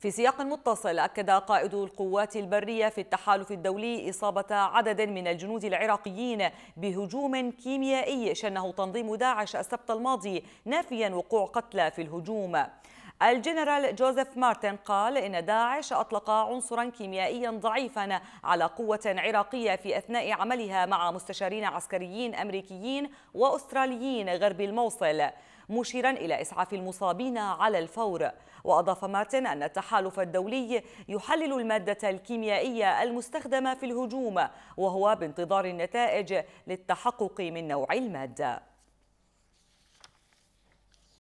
في سياق متصل أكد قائد القوات البرية في التحالف الدولي إصابة عدد من الجنود العراقيين بهجوم كيميائي شنه تنظيم داعش السبت الماضي نافيا وقوع قتلى في الهجوم الجنرال جوزيف مارتن قال إن داعش أطلق عنصرا كيميائيا ضعيفا على قوة عراقية في أثناء عملها مع مستشارين عسكريين أمريكيين وأستراليين غرب الموصل مشيرا إلى إسعاف المصابين على الفور وأضاف مارتن أن التحالف الدولي يحلل المادة الكيميائية المستخدمة في الهجوم وهو بانتظار النتائج للتحقق من نوع المادة